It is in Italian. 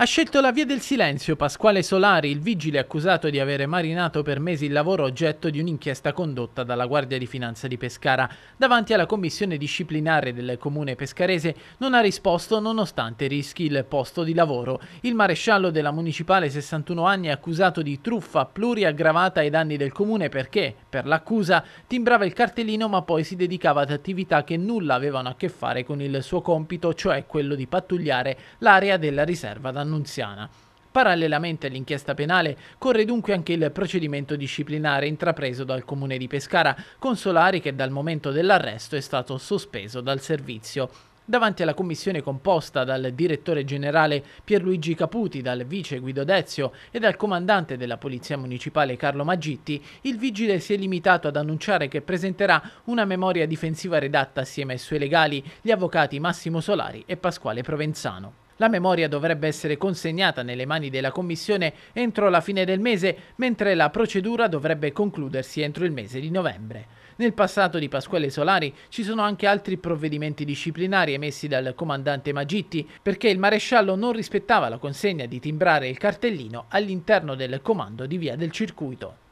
Ha scelto la via del silenzio Pasquale Solari, il vigile accusato di avere marinato per mesi il lavoro oggetto di un'inchiesta condotta dalla Guardia di Finanza di Pescara. Davanti alla commissione disciplinare del comune pescarese non ha risposto nonostante rischi il posto di lavoro. Il maresciallo della municipale 61 anni è accusato di truffa pluriaggravata ai danni del comune perché, per l'accusa, timbrava il cartellino ma poi si dedicava ad attività che nulla avevano a che fare con il suo compito, cioè quello di pattugliare l'area della riserva da annunziana. Parallelamente all'inchiesta penale corre dunque anche il procedimento disciplinare intrapreso dal comune di Pescara con Solari che dal momento dell'arresto è stato sospeso dal servizio. Davanti alla commissione composta dal direttore generale Pierluigi Caputi, dal vice Guido Dezio e dal comandante della Polizia Municipale Carlo Maggitti, il vigile si è limitato ad annunciare che presenterà una memoria difensiva redatta assieme ai suoi legali, gli avvocati Massimo Solari e Pasquale Provenzano. La memoria dovrebbe essere consegnata nelle mani della Commissione entro la fine del mese, mentre la procedura dovrebbe concludersi entro il mese di novembre. Nel passato di Pasquale Solari ci sono anche altri provvedimenti disciplinari emessi dal comandante Magitti perché il maresciallo non rispettava la consegna di timbrare il cartellino all'interno del comando di via del circuito.